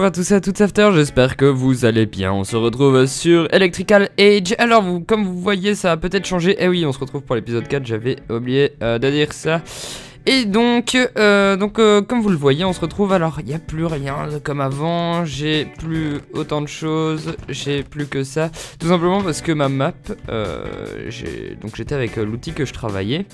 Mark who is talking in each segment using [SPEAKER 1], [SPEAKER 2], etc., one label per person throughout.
[SPEAKER 1] bonjour à tous et à toutes j'espère que vous allez bien. On se retrouve sur Electrical Age. Alors, vous, comme vous voyez, ça a peut-être changé. Eh oui, on se retrouve pour l'épisode 4, j'avais oublié euh, de dire ça. Et donc, euh, donc euh, comme vous le voyez, on se retrouve. Alors, il n'y a plus rien comme avant. J'ai plus autant de choses. J'ai plus que ça. Tout simplement parce que ma map, donc j'étais avec l'outil que je travaillais.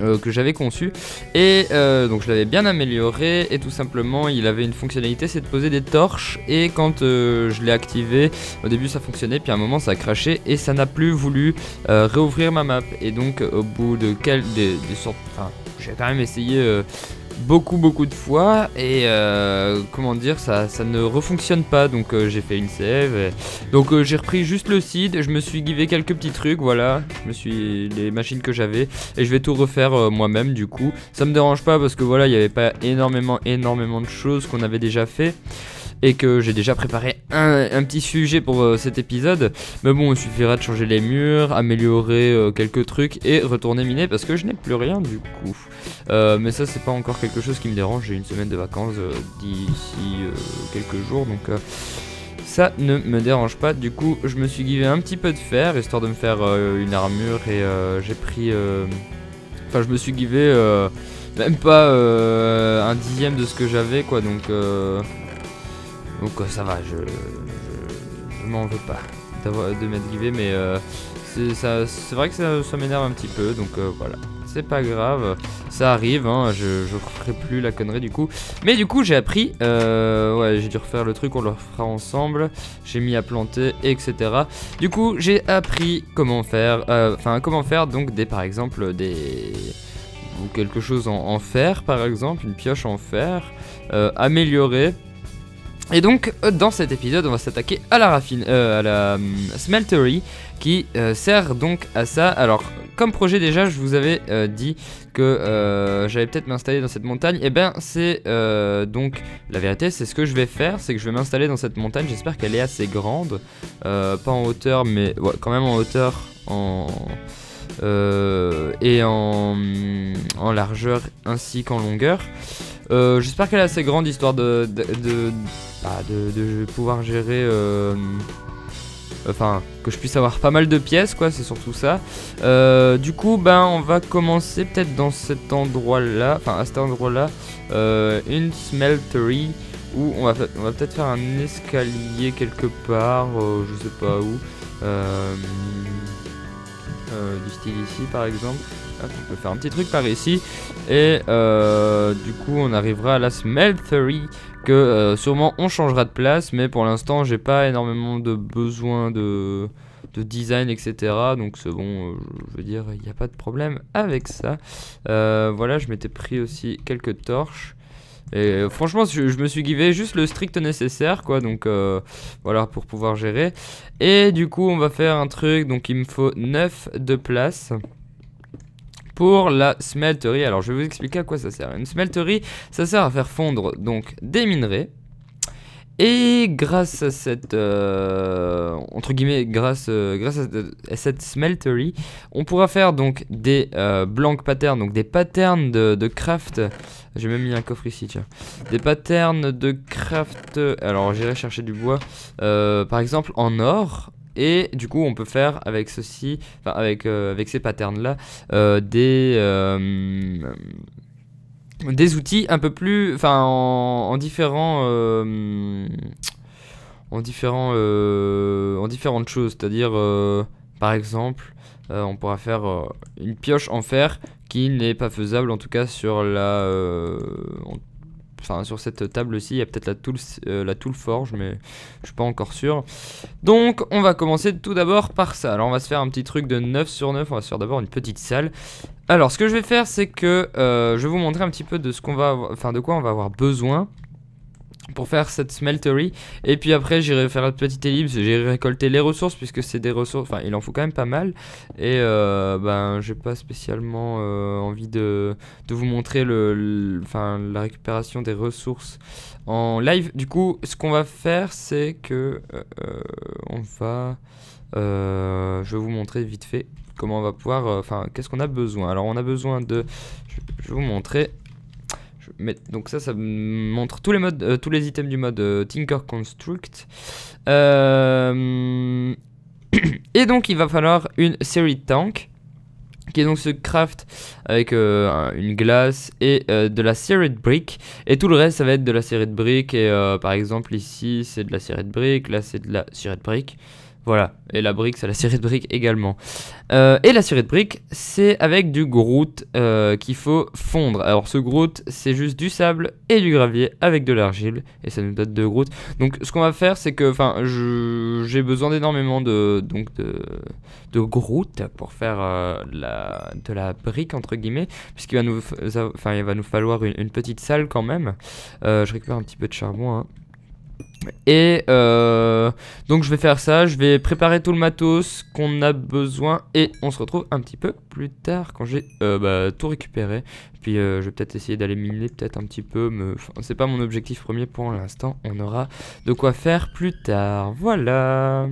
[SPEAKER 1] Euh, que j'avais conçu. Et euh, donc je l'avais bien amélioré et tout simplement il avait une fonctionnalité, c'est de poser des torches et quand euh, je l'ai activé, au début ça fonctionnait, puis à un moment ça a craché et ça n'a plus voulu réouvrir ma map. Et donc au bout de quelques... des, sortes... Enfin, j'ai quand même essayé beaucoup beaucoup de fois et euh, comment dire ça, ça ne refonctionne pas donc euh, j'ai fait une save donc euh, j'ai repris juste le seed je me suis givé quelques petits trucs voilà je me suis les machines que j'avais et je vais tout refaire moi-même du coup ça me dérange pas parce que voilà il n'y avait pas énormément énormément de choses qu'on avait déjà fait et que j'ai déjà préparé un, petit sujet pour euh, cet épisode. Mais bon, il suffira de changer les murs, améliorer euh, quelques trucs et retourner miner parce que je n'ai plus rien du coup. Euh, mais ça, c'est pas encore quelque chose qui me dérange. J'ai une semaine de vacances d'ici quelques jours donc. ça ne me dérange pas, du coup je me suis givé un petit peu de fer histoire de me faire une armure et j'ai pris... Enfin je me suis givé même pas un dixième de ce que j'avais quoi donc donc euh, ça va, je, m'en veux pas de m'être givé, mais euh, c'est vrai que ça, m'énerve un petit peu, donc euh, voilà. C'est pas grave, ça arrive, hein, je, je ferai plus la connerie du coup. Mais du coup j'ai appris, ouais j'ai dû refaire le truc, on le refera ensemble, j'ai mis à planter, etc. Du coup j'ai appris comment faire, enfin comment faire donc des par exemple des ou quelque chose en, en fer par exemple, une pioche en fer, améliorer et donc, dans cet épisode, on va s'attaquer à la raffine, euh, à la euh, smeltery qui euh, sert donc à ça. Alors, comme projet déjà, je vous avais dit que j'allais peut-être m'installer dans cette montagne. Et eh ben, c'est donc la vérité, c'est ce que je vais faire, c'est que je vais m'installer dans cette montagne. J'espère qu'elle est assez grande, pas en hauteur, mais quand même en hauteur, en et en, en, largeur ainsi qu'en longueur. J'espère qu'elle est assez grande histoire de bah, de, pouvoir gérer euh, enfin que je puisse avoir pas mal de pièces quoi c'est surtout ça euh, du coup ben on va commencer peut-être dans cet endroit là enfin à cet endroit là euh, une smeltery où on va, on va peut-être faire un escalier quelque part je sais pas où du style ici par exemple on ah, je faire un petit truc par ici. Et euh, du coup, on arrivera à la smeltery que euh, sûrement on changera de place. Mais pour l'instant, j'ai pas énormément de besoin de, de design, etc. Donc c'est bon, euh, je veux dire, il n'y a pas de problème avec ça. voilà, je m'étais pris aussi quelques torches. Et franchement, je, me suis givé juste le strict nécessaire, quoi. Donc voilà, pour pouvoir gérer. Et du coup, on va faire un truc. Donc il me faut 9 de place pour la smelterie. Alors je vais vous expliquer à quoi ça sert. Une smelterie, ça sert à faire fondre donc des minerais. Et grâce à cette euh, entre guillemets grâce euh, grâce à, cette smeltery, on pourra faire donc des euh, blancs patterns, donc des patterns de, de craft. J'ai même mis un coffre ici, tiens. Des patterns de craft. Alors j'irai chercher du bois, par exemple en or et du coup, on peut faire avec ceci, enfin, avec, euh, avec ces patterns-là, euh, des, euh, des outils un peu plus, enfin, en, en, différents... en, différents, en différentes choses, c'est-à-dire, par exemple, on pourra faire une pioche en fer qui n'est pas faisable, en tout cas sur la, sur cette table-ci, il y a peut-être la tool, euh, la forge, mais je suis pas encore sûr. Donc on va commencer tout d'abord par ça. Alors on va se faire un petit truc de 9 sur 9, on va se faire d'abord une petite salle. Alors ce que je vais faire, c'est que euh, je vais vous montrer un petit peu de ce qu'on va, enfin de quoi on va avoir besoin pour faire cette smeltery. Et puis après, j'irai faire la petite ellipse, J'irai récolter les ressources, puisque c'est des ressources, enfin, il en faut quand même pas mal. Et euh, ben, j'ai pas spécialement euh, envie de, de, vous montrer le, enfin, la récupération des ressources en live. Du coup, ce qu'on va faire, c'est que euh, on va... je vais vous montrer vite fait comment on va pouvoir... Enfin, qu'est-ce qu'on a besoin Alors, on a besoin de... Je vais vous montrer donc ça, ça montre tous les, modes, euh, tous les items du mode euh, Tinker Construct. Euh, et donc il va falloir une série Tank, qui est donc ce craft avec une glace et de la série Brick. Et tout le reste, ça va être de la série de briques. Et par exemple, ici, c'est de la série de Là, c'est de la série de voilà, et la brique, c'est la série de briques également. Euh, et la série de briques, c'est avec du Groot euh, qu'il faut fondre. Alors ce Groot, c'est juste du sable et du gravier avec de l'argile, et ça nous donne de Groot. Donc ce qu'on va faire, c'est que, enfin, j'ai besoin d'énormément de, donc de, pour faire euh, la, de la brique, entre guillemets, puisqu'il va nous, enfin, il va nous falloir une, petite salle quand même. je récupère un petit peu de charbon, hein. Et euh, donc je vais faire ça, je vais préparer tout le matos qu'on a besoin et on se retrouve un petit peu plus tard quand j'ai euh, bah, tout récupéré. Puis euh, je vais peut-être essayer d'aller miner peut-être un petit peu, mais c'est pas mon objectif premier pour l'instant. On aura de quoi faire plus tard, voilà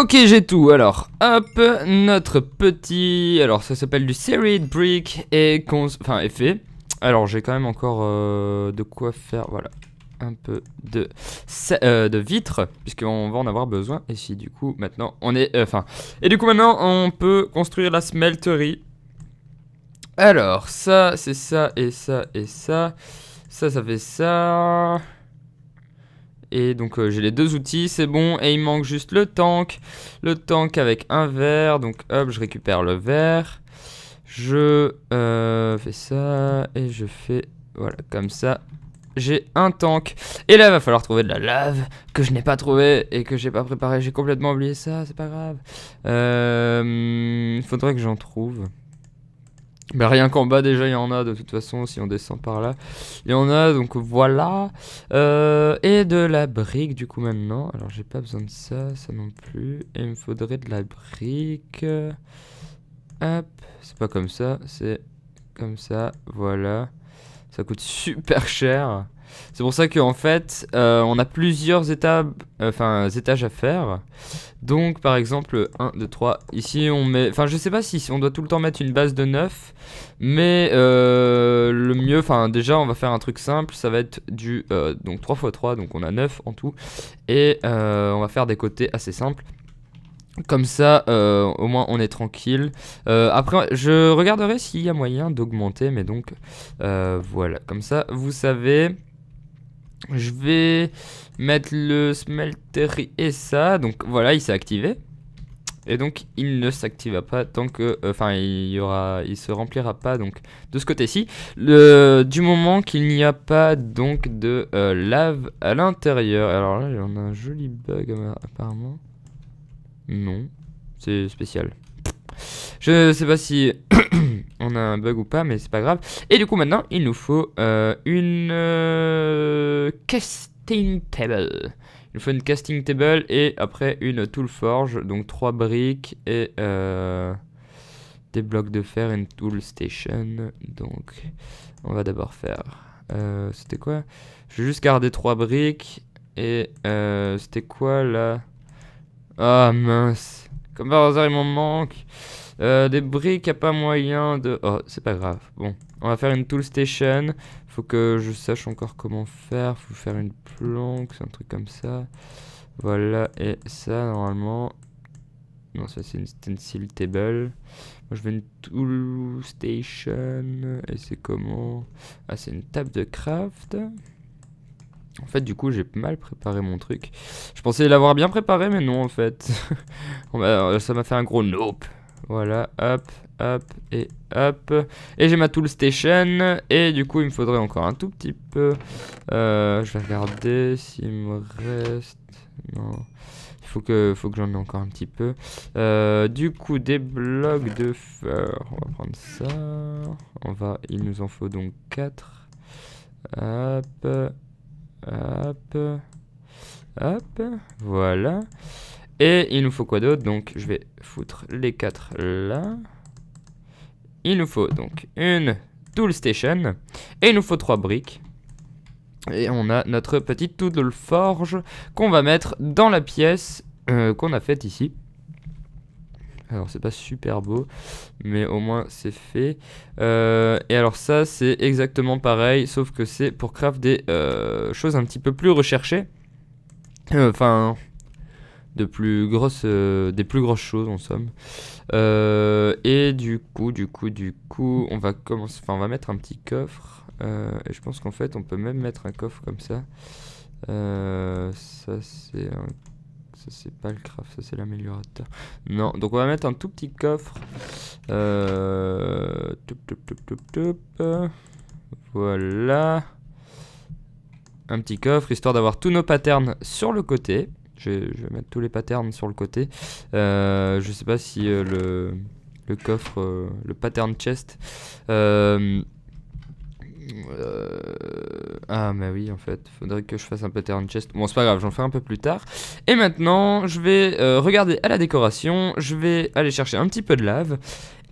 [SPEAKER 1] Ok, j'ai tout. Alors, hop, notre petit... Alors, ça s'appelle du Serried Brick et... Enfin, effet. Alors, j'ai quand même encore de quoi faire, voilà un peu de, euh, de vitres, puisqu'on va en avoir besoin. Et si du coup, maintenant, on est... Euh, enfin... et du coup, maintenant, on peut construire la smelterie. Alors, ça, c'est ça, et ça, et ça. Ça, ça fait ça. Et donc, euh, j'ai les deux outils, c'est bon. Et il manque juste le tank. Le tank avec un verre. Donc, hop, je récupère le verre. Je fais ça, et je fais... Voilà, comme ça j'ai un tank. Et là, il va falloir trouver de la lave que je n'ai pas trouvé et que j'ai pas préparé. J'ai complètement oublié ça, c'est pas grave. Il euh, faudrait que j'en trouve. Bah, rien qu'en bas, déjà, il y en a de toute façon, si on descend par là. Il y en a, donc voilà. Euh, et de la brique, du coup, maintenant. Alors, j'ai pas besoin de ça, ça non plus. Et il me faudrait de la brique. Hop, c'est pas comme ça, c'est comme ça, voilà. Ça coûte super cher. C'est pour ça qu'en fait, euh, on a plusieurs étapes, euh, enfin, étages à faire. Donc, par exemple, 1, 2, 3. Ici, on met... Enfin, je sais pas si on doit tout le temps mettre une base de 9. Mais euh, le mieux, enfin, déjà, on va faire un truc simple. Ça va être du... Euh, donc, 3 x 3, donc on a 9 en tout. Et on va faire des côtés assez simples. Comme ça, euh, au moins, on est tranquille. Euh, après, je regarderai s'il y a moyen d'augmenter, mais donc, euh, voilà. Comme ça, vous savez, je vais mettre le smelter et ça. Donc, voilà, il s'est activé. Et donc, il ne s'active pas tant que... Enfin, il y aura... Il se remplira pas, donc, de ce côté-ci. Du moment qu'il n'y a pas, donc, de lave à l'intérieur. Alors là, il a un joli bug, apparemment. Non, c'est spécial. Je sais pas si on a un bug ou pas, mais c'est pas grave. Et du coup, maintenant, il nous faut euh, une euh, casting table. Il nous faut une casting table et après une tool forge, donc trois briques et euh, des blocs de fer, et une tool station. Donc, on va d'abord faire. C'était quoi Je vais juste garder trois briques et c'était quoi là ah mince. Comme par hasard, il m'en manque. Euh, des briques, y a pas moyen de... Oh, c'est pas grave. Bon, on va faire une tool station. Faut que je sache encore comment faire. Faut faire une planque, c'est un truc comme ça. Voilà, et ça, normalement... Non, ça c'est une stencil table. Moi je veux une tool station. Et c'est comment Ah, c'est une table de craft. En fait, du coup, j'ai mal préparé mon truc. Je pensais l'avoir bien préparé, mais non, en fait. Euh, ça m'a fait un gros nope. Voilà, hop, hop et hop. Et j'ai ma tool station. Et du coup, il me faudrait encore un tout petit peu. Euh, je vais regarder s'il me reste... Non faut que, faut que j'en ai encore un petit peu. Euh, du coup, des blocs de feu On va prendre ça. On va, il nous en faut donc 4. Hop. Hop. Hop. Voilà. Et il nous faut quoi d'autre Donc je vais foutre les quatre là. Il nous faut donc une tool station. Et il nous faut trois briques. Et on a notre petite tool forge qu'on va mettre dans la pièce euh, qu'on a faite ici. Alors c'est pas super beau, mais au moins c'est fait. Euh, et alors ça c'est exactement pareil, sauf que c'est pour craft des euh, choses un petit peu plus recherchées. Euh, enfin, de plus grosses, des plus grosses choses en somme. et du coup, du coup, du coup, on va commencer, enfin on va mettre un petit coffre. et je pense qu'en fait on peut même mettre un coffre comme ça. ça c'est un ça, c'est pas le craft, ça, c'est l'améliorateur. Non, donc on va mettre un tout petit coffre. Euh... Voilà. Un petit coffre, histoire d'avoir tous nos patterns sur le côté. Je vais, mettre tous les patterns sur le côté. Euh, je sais pas si euh, le, coffre, euh, le pattern chest... Euh, ah, mais oui, en fait, faudrait que je fasse un pattern chest. Bon, c'est pas grave, j'en ferai un peu plus tard. Et maintenant, je vais euh, regarder à la décoration, je vais aller chercher un petit peu de lave.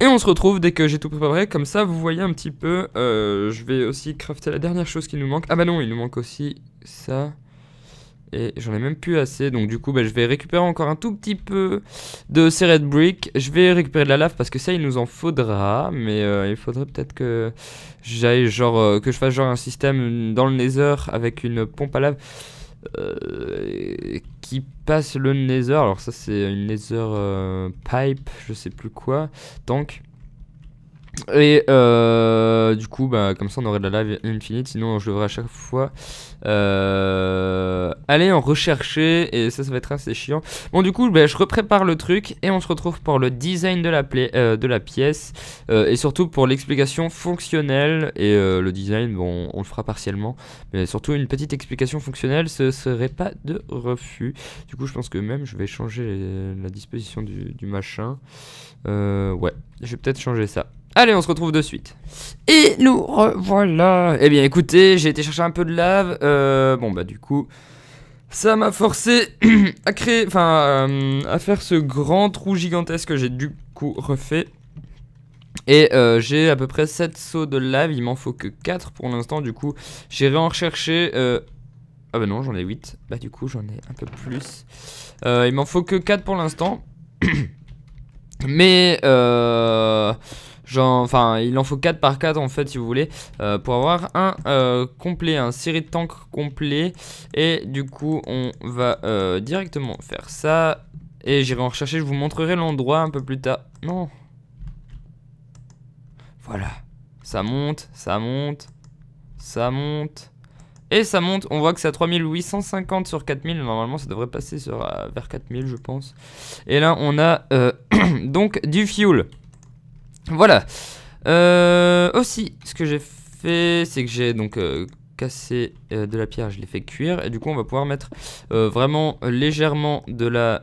[SPEAKER 1] Et on se retrouve dès que j'ai tout préparé, comme ça vous voyez un petit peu, euh, je vais aussi crafter la dernière chose qui nous manque. Ah bah non, il nous manque aussi ça. Et j'en ai même plus assez, donc du coup bah, je vais récupérer encore un tout petit peu de ces red bricks. Je vais récupérer de la lave parce que ça il nous en faudra, mais euh, il faudrait peut-être que j'aille genre euh, que je fasse genre un système dans le nether avec une pompe à lave euh, qui passe le nether. Alors ça c'est une nether pipe, je sais plus quoi, tank. Et euh, du coup, bah, comme ça, on aurait de la live infinite. Sinon, je devrais à chaque fois euh, aller en rechercher. Et ça, ça va être assez chiant. Bon, du coup, bah, je reprépare le truc. Et on se retrouve pour le design de la, euh, pièce. et surtout pour l'explication fonctionnelle. Et le design, bon, on le fera partiellement. Mais surtout, une petite explication fonctionnelle, ce serait pas de refus. Du coup, je pense que même, je vais changer la disposition du machin. ouais, je vais peut-être changer ça. Allez, on se retrouve de suite. Et nous revoilà. Eh bien, écoutez, j'ai été chercher un peu de lave. Euh, bon, bah, du coup, ça m'a forcé à créer, enfin, euh, à faire ce grand trou gigantesque que j'ai du coup refait. Et euh, j'ai à peu près 7 sauts de lave. Il m'en faut que 4 pour l'instant. Du coup, j'irai en rechercher. Ah, bah, non, j'en ai 8. Bah, du coup, j'en ai un peu plus. il m'en faut que 4 pour l'instant. Mais, euh. Enfin, il en faut 4 par 4 en fait, si vous voulez, euh, pour avoir un euh, complet, un série de tanks complet. Et du coup, on va euh, directement faire ça. Et j'irai en rechercher, je vous montrerai l'endroit un peu plus tard. Non. Voilà. Ça monte, ça monte, ça monte. Et ça monte, on voit que c'est à 3850 sur 4000, normalement ça devrait passer sur, vers 4000 je pense. Et là on a donc du fuel. Voilà. Euh, aussi, ce que j'ai fait, c'est que j'ai donc euh, cassé euh, de la pierre, je l'ai fait cuire, et du coup on va pouvoir mettre vraiment légèrement de la,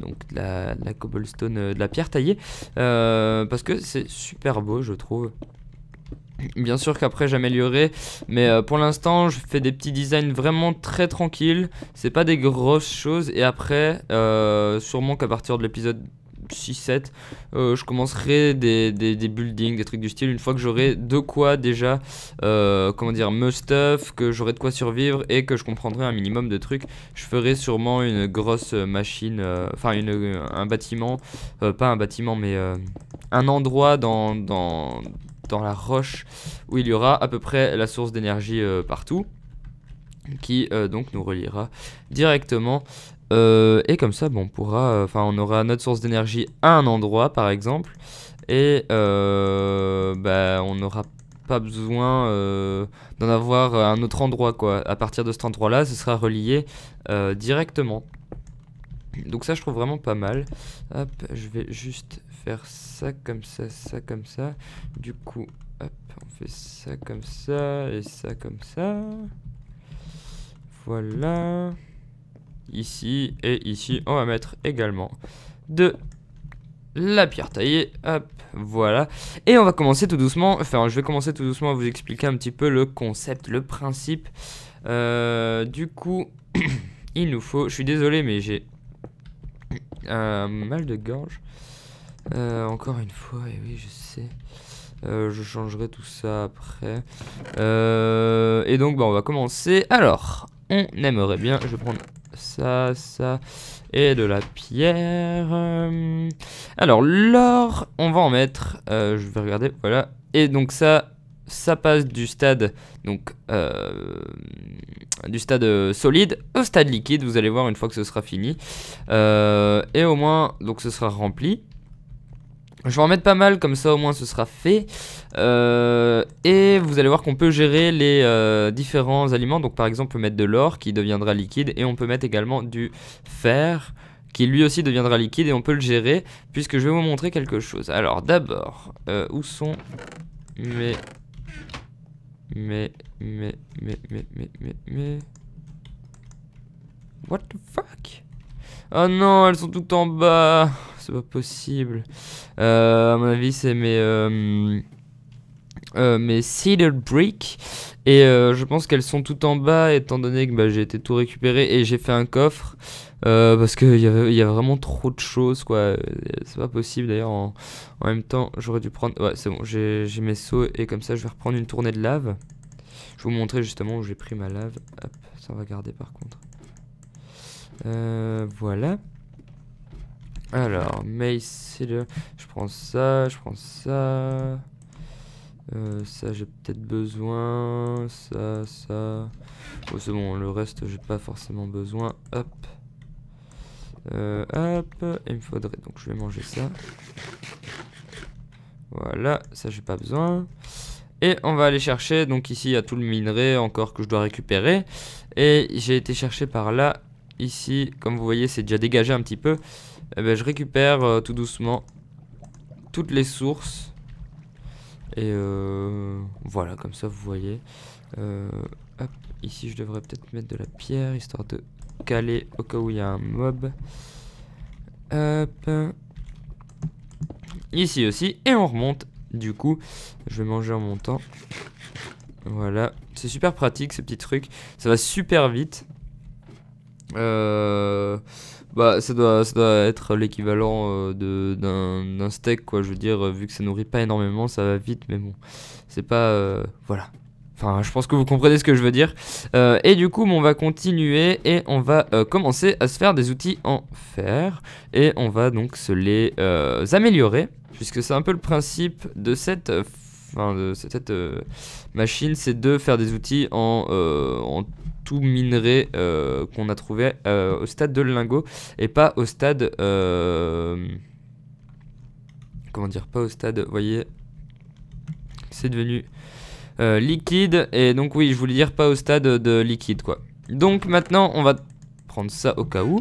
[SPEAKER 1] donc la, la, cobblestone, de la pierre taillée, parce que c'est super beau, je trouve. Bien sûr qu'après j'améliorerai, mais pour l'instant je fais des petits designs vraiment très tranquilles, c'est pas des grosses choses, et après, sûrement qu'à partir de l'épisode 6-7, euh, je commencerai des, des, des, buildings, des trucs du style, une fois que j'aurai de quoi déjà, euh, comment dire, me stuff, que j'aurai de quoi survivre et que je comprendrai un minimum de trucs. Je ferai sûrement une grosse machine, euh, enfin un bâtiment, pas un bâtiment, mais un endroit dans, dans, la roche où il y aura à peu près la source d'énergie partout qui donc nous reliera directement euh, et comme ça, bon, on pourra, enfin, on aura notre source d'énergie à un endroit, par exemple, et euh, bah, on n'aura pas besoin euh, d'en avoir un autre endroit, quoi. À partir de cet endroit-là, ce sera relié directement. Donc ça, je trouve vraiment pas mal. Hop, je vais juste faire ça comme ça, ça comme ça. Du coup, hop, on fait ça comme ça et ça comme ça. Voilà ici et ici on va mettre également de la pierre taillée, hop, voilà. Et on va commencer tout doucement, enfin je vais commencer tout doucement à vous expliquer un petit peu le concept, le principe. Euh, du coup, il nous faut, je suis désolé mais j'ai un euh, mal de gorge. Euh, encore une fois, et oui je sais. je changerai tout ça après. et donc, bon, bah, on va commencer. Alors, on aimerait bien, je vais prendre ça, ça, et de la pierre. Euh. Alors, l'or, on va en mettre, euh, je vais regarder, voilà. Et donc ça, ça passe du stade, donc, euh, du stade solide au stade liquide, vous allez voir une fois que ce sera fini. et au moins, donc ce sera rempli. Je vais en mettre pas mal, comme ça au moins ce sera fait. Euh, et vous allez voir qu'on peut gérer les euh, différents aliments. Donc par exemple, on peut mettre de l'or qui deviendra liquide et on peut mettre également du fer qui lui aussi deviendra liquide et on peut le gérer puisque je vais vous montrer quelque chose. Alors d'abord, euh, où sont mes... Mes... Mes... Mes... Mes... Mes... Mes... mes... What the fuck Oh non, elles sont toutes en bas c'est pas possible. Euh, à mon avis, c'est mes, euh, euh mes Brick. Et euh, je pense qu'elles sont tout en bas, étant donné que bah, j'ai été tout récupéré et j'ai fait un coffre. parce qu'il y, y a vraiment trop de choses, quoi. C'est pas possible d'ailleurs. En, même temps, j'aurais dû prendre. Ouais, c'est bon, j'ai mes seaux et comme ça, je vais reprendre une tournée de lave. Je vais vous montrer justement où j'ai pris ma lave. Hop, ça va garder par contre. voilà. Alors, mais c'est le... Je prends ça, je prends ça. Euh, ça, j'ai peut-être besoin. Ça, ça. bon c'est bon, le reste, j'ai pas forcément besoin. Hop. Euh, hop. Il me faudrait... Donc, je vais manger ça. Voilà, ça, j'ai pas besoin. Et on va aller chercher, donc ici il y a tout le minerai encore que je dois récupérer. Et j'ai été chercher par là, ici, comme vous voyez c'est déjà dégagé un petit peu. Eh ben, je récupère euh, tout doucement toutes les sources. Et euh, voilà, comme ça vous voyez. Euh, ici je devrais peut-être mettre de la pierre, histoire de caler au cas où il y a un mob. Hop. Ici aussi, et on remonte. Du coup, je vais manger en montant. Voilà, c'est super pratique ce petit truc. Ça va super vite. Euh... Bah, ça doit, être l'équivalent euh, d'un steak, quoi. Je veux dire, vu que ça nourrit pas énormément, ça va vite, mais bon, c'est pas. Euh, voilà. Enfin, je pense que vous comprenez ce que je veux dire. Euh, et du coup, on va continuer et on va commencer à se faire des outils en fer. Et on va donc se les améliorer, puisque c'est un peu le principe de cette enfin, de euh, cette euh, machine, c'est de faire des outils en, euh, tout minerai qu'on a trouvé au stade de lingot et pas au stade comment dire, pas au stade, vous voyez, c'est devenu liquide, et donc oui, je voulais dire pas au stade de liquide, quoi. Donc maintenant, on va prendre ça au cas où.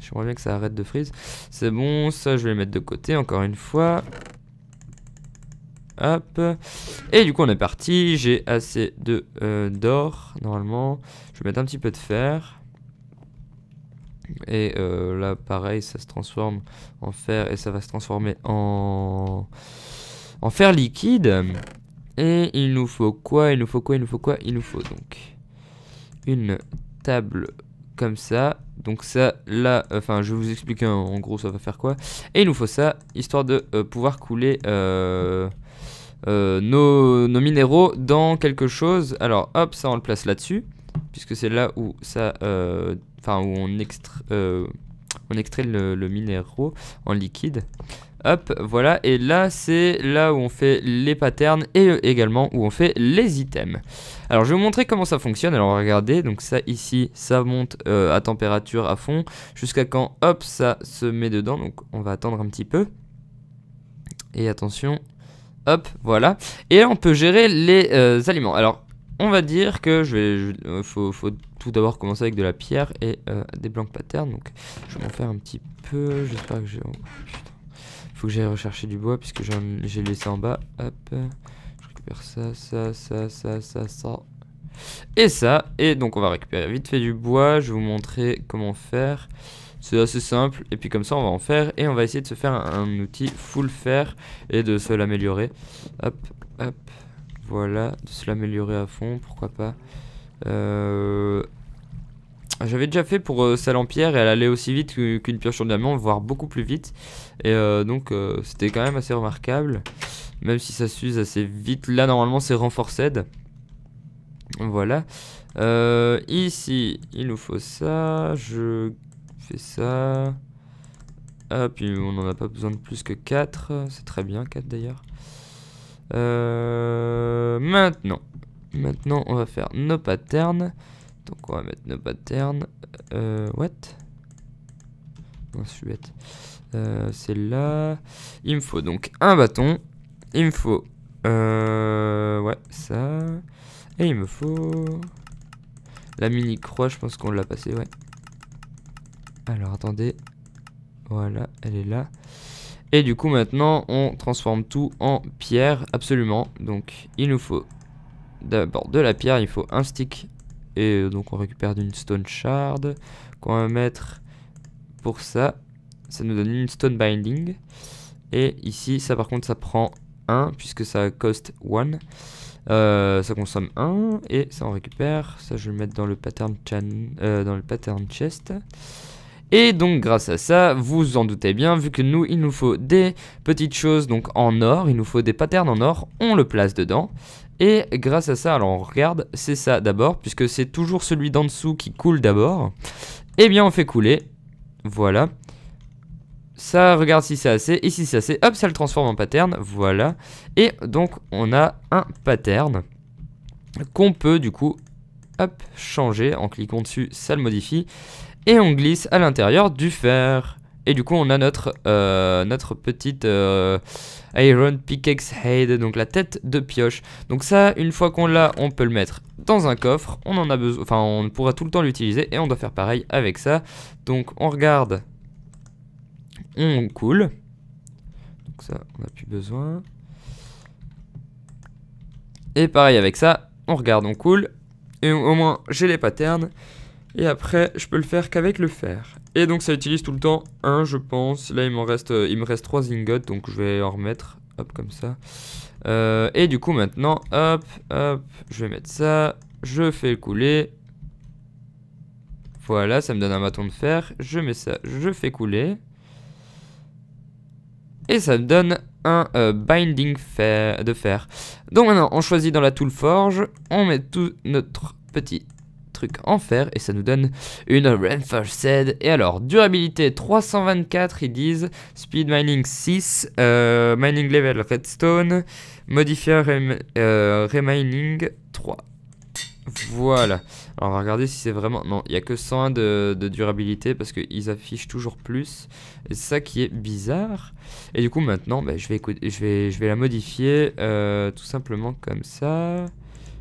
[SPEAKER 1] J'aimerais bien que ça arrête de freeze. C'est bon, ça je vais le mettre de côté, encore une fois. Hop. Et du coup, on est parti. J'ai assez de euh, d'or, normalement. Je vais mettre un petit peu de fer. Et euh, là, pareil, ça se transforme en fer et ça va se transformer en, en fer liquide. Et il nous faut quoi Il nous faut quoi Il nous faut quoi Il nous faut donc une table comme ça. Donc ça, là, enfin, je vais vous expliquer en, gros ça va faire quoi. Et il nous faut ça, histoire de euh, pouvoir couler... Euh, euh, nos, minéraux dans quelque chose. Alors hop, ça on le place là-dessus, puisque c'est là où ça, euh, enfin où on, extra, euh, on extrait le, minéraux en liquide. Hop, voilà, et là c'est là où on fait les patterns et également où on fait les items. Alors je vais vous montrer comment ça fonctionne, alors regardez, donc ça ici, ça monte à température à fond, jusqu'à quand, hop, ça se met dedans, donc on va attendre un petit peu. Et attention, Hop, voilà. Et on peut gérer les euh, aliments. Alors, on va dire que je vais... Euh, faut, tout d'abord commencer avec de la pierre et euh, des blancs patterns. Donc, je vais m'en faire un petit peu. J'espère que j'ai... Oh, faut que j'aille rechercher du bois puisque j'ai laissé en bas. Hop. Je récupère ça, ça, ça, ça, ça, ça. Et ça. Et donc, on va récupérer vite fait du bois. Je vais vous montrer comment faire. C'est assez simple. Et puis comme ça, on va en faire. Et on va essayer de se faire un, outil full fer et de se l'améliorer. Hop, hop. Voilà, de se l'améliorer à fond, pourquoi pas. Euh, j'avais déjà fait pour euh, pierre et elle allait aussi vite qu'une pioche en diamant, voire beaucoup plus vite. Et euh, donc euh, c'était quand même assez remarquable. Même si ça s'use assez vite. Là normalement c'est renforcé. Voilà. ici, il nous faut ça. Je ça. Ah, puis on n'en a pas besoin de plus que 4. C'est très bien, 4 d'ailleurs. Euh, maintenant. Maintenant, on va faire nos patterns. Donc, on va mettre nos patterns. Euh, what Non, je suis bête. Euh, c'est là. Il me faut donc un bâton. Il me faut... ouais, ça. Et il me faut... La mini croix, je pense qu'on l'a passé, ouais. Alors, attendez. Voilà, elle est là. Et du coup, maintenant, on transforme tout en pierre, absolument. Donc, il nous faut d'abord de la pierre, il faut un stick. Et donc, on récupère d'une stone shard qu'on va mettre pour ça. Ça nous donne une stone binding. Et ici, ça par contre, ça prend 1 puisque ça coûte 1. Euh, ça consomme 1 et ça on récupère. Ça, je vais le mettre dans le euh, dans le pattern chest. Et donc grâce à ça, vous en doutez bien, vu que nous, il nous faut des petites choses donc en or, il nous faut des patterns en or, on le place dedans. Et grâce à ça, alors on regarde, c'est ça d'abord, puisque c'est toujours celui d'en dessous qui coule d'abord. Et eh bien on fait couler, voilà. Ça regarde si c'est assez, et si c'est assez, hop, ça le transforme en pattern, voilà. Et donc on a un pattern qu'on peut du coup, hop, changer en cliquant dessus, ça le modifie et on glisse à l'intérieur du fer. Et du coup, on a notre, euh, notre petite euh, Iron Pickaxe Head, donc la tête de pioche. Donc ça, une fois qu'on l'a, on peut le mettre dans un coffre. On en a besoin, enfin, on pourra tout le temps l'utiliser et on doit faire pareil avec ça. Donc on regarde, on coule. Donc ça, on n'a plus besoin. Et pareil avec ça, on regarde, on coule. Et au moins, j'ai les patterns. Et après, je peux le faire qu'avec le fer. Et donc ça utilise tout le temps un, je pense. Là, il, m'en reste, euh, il me reste trois ingots, donc je vais en remettre. Hop, comme ça. Euh, et du coup, maintenant, hop, hop, je vais mettre ça. Je fais couler. Voilà, ça me donne un bâton de fer. Je mets ça, je fais couler. Et ça me donne un euh, binding fer, de fer. Donc maintenant, on choisit dans la tool forge. On met tout notre petit truc en fer et ça nous donne une Renforced. Et alors, durabilité 324, ils disent. Speed mining 6, euh, mining level redstone, modifier euh, remining 3. Voilà. Alors on va regarder si c'est vraiment... Non, il n'y a que 101 de, durabilité parce qu'ils affichent toujours plus. C'est ça qui est bizarre. Et du coup maintenant, bah, je, vais je, vais, je vais la modifier euh, tout simplement comme ça.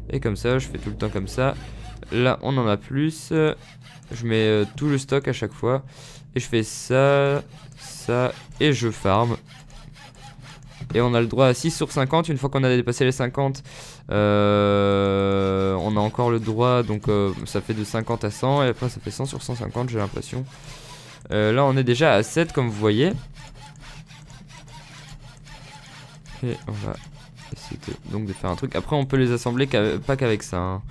[SPEAKER 1] Et comme ça, je fais tout le temps comme ça. Là, on en a plus. Je mets euh, tout le stock à chaque fois. Et je fais ça, ça, et je farm. Et on a le droit à 6 sur 50. Une fois qu'on a dépassé les 50, euh, on a encore le droit. Donc euh, ça fait de 50 à 100. Et après ça fait 100 sur 150, j'ai l'impression. là, on est déjà à 7, comme vous voyez. Et on va essayer de, donc de faire un truc. Après, on peut les assembler pas qu'avec ça. Hein.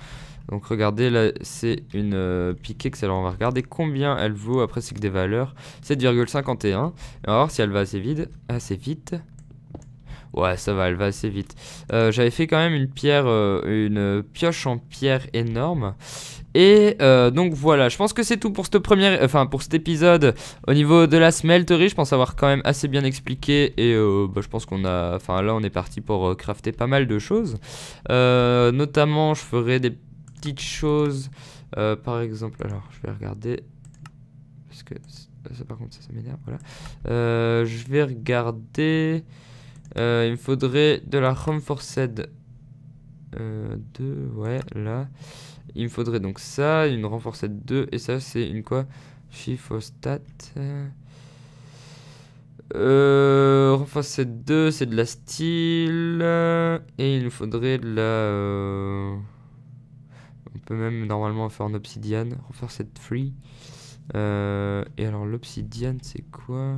[SPEAKER 1] Donc regardez, là c'est une euh, que alors on va regarder combien elle vaut après c'est que des valeurs. 7,51. on va voir si elle va assez vite. Assez vite. Ouais, ça va, elle va assez vite. Euh, j'avais fait quand même une pierre, euh, une pioche en pierre énorme. Et donc voilà, je pense que c'est tout pour cette première, enfin pour cet épisode au niveau de la smelterie. Je pense avoir quand même assez bien expliqué et bah, je pense qu'on a, enfin là on est parti pour crafter pas mal de choses. notamment, je ferai des petites choses. Euh, par exemple, alors je vais regarder. Parce que euh, ça, par contre, ça, m'énerve. Voilà. Euh, je vais regarder. Euh, il me faudrait de la renforcée 2, ouais, là. Il me faudrait donc ça, une renforcée 2, et ça, c'est une quoi Chiffostat. Euh, renforced 2, c'est de la style. Et il nous faudrait de la peut même normalement faire en obsidian. Refaire cette free. Euh, et alors l'obsidian c'est quoi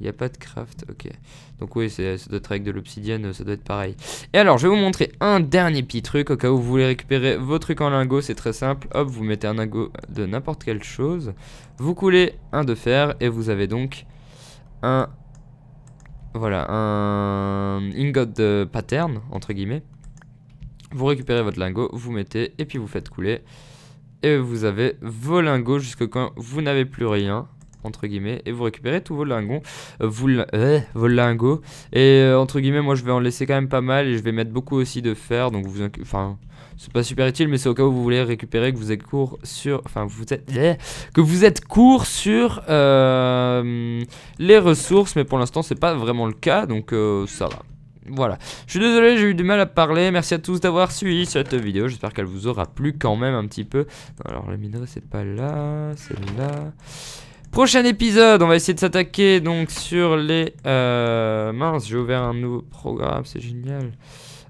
[SPEAKER 1] il n'y a pas de craft, ok. Donc oui, c'est doit être avec de l'obsidienne, ça doit être pareil. Et alors, je vais vous montrer un dernier petit truc, au cas où vous voulez récupérer vos trucs en lingots, c'est très simple. Hop, vous mettez un lingot de n'importe quelle chose, vous coulez un de fer, et vous avez donc un... Voilà, un ingot de pattern, entre guillemets. Vous récupérez votre lingot, vous mettez et puis vous faites couler. Et vous avez vos lingots jusque quand vous n'avez plus rien entre guillemets, et vous récupérez tous vos lingots, euh, vous, euh, vos lingots, et euh, entre guillemets, moi je vais en laisser quand même pas mal, et je vais mettre beaucoup aussi de fer, donc vous, enfin, c'est pas super utile, mais c'est au cas où vous voulez récupérer que vous êtes court sur, enfin, vous eh, que vous êtes court sur les ressources, mais pour l'instant c'est pas vraiment le cas, donc ça va. Voilà. Je suis désolé, j'ai eu du mal à parler. Merci à tous d'avoir suivi cette vidéo. J'espère qu'elle vous aura plu quand même un petit peu. alors, le minerai, c'est pas là. C'est là. Prochain épisode, on va essayer de s'attaquer donc sur les... Euh... Mince, j'ai ouvert un nouveau programme, c'est génial.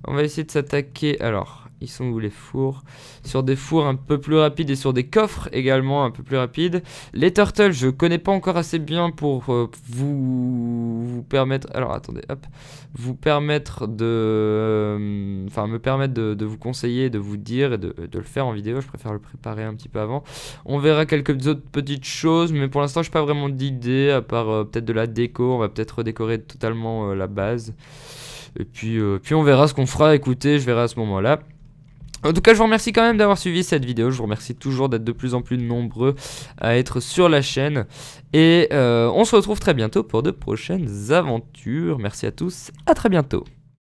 [SPEAKER 1] On va essayer de s'attaquer... Alors, ils sont où les fours Sur des fours un peu plus rapides et sur des coffres également un peu plus rapides. Les turtles, je connais pas encore assez bien pour euh, vous, permettre... Alors attendez, hop. Vous permettre de... Euh, enfin, me permettre de, vous conseiller, de vous dire et de, le faire en vidéo. Je préfère le préparer un petit peu avant. On verra quelques autres petites choses, mais pour l'instant, je n'ai pas vraiment d'idée, à part euh, peut-être de la déco. On va peut-être redécorer totalement la base. Et puis, puis on verra ce qu'on fera. Écoutez, je verrai à ce moment-là. En tout cas, je vous remercie quand même d'avoir suivi cette vidéo. Je vous remercie toujours d'être de plus en plus nombreux à être sur la chaîne. Et euh, on se retrouve très bientôt pour de prochaines aventures. Merci à tous, à très bientôt.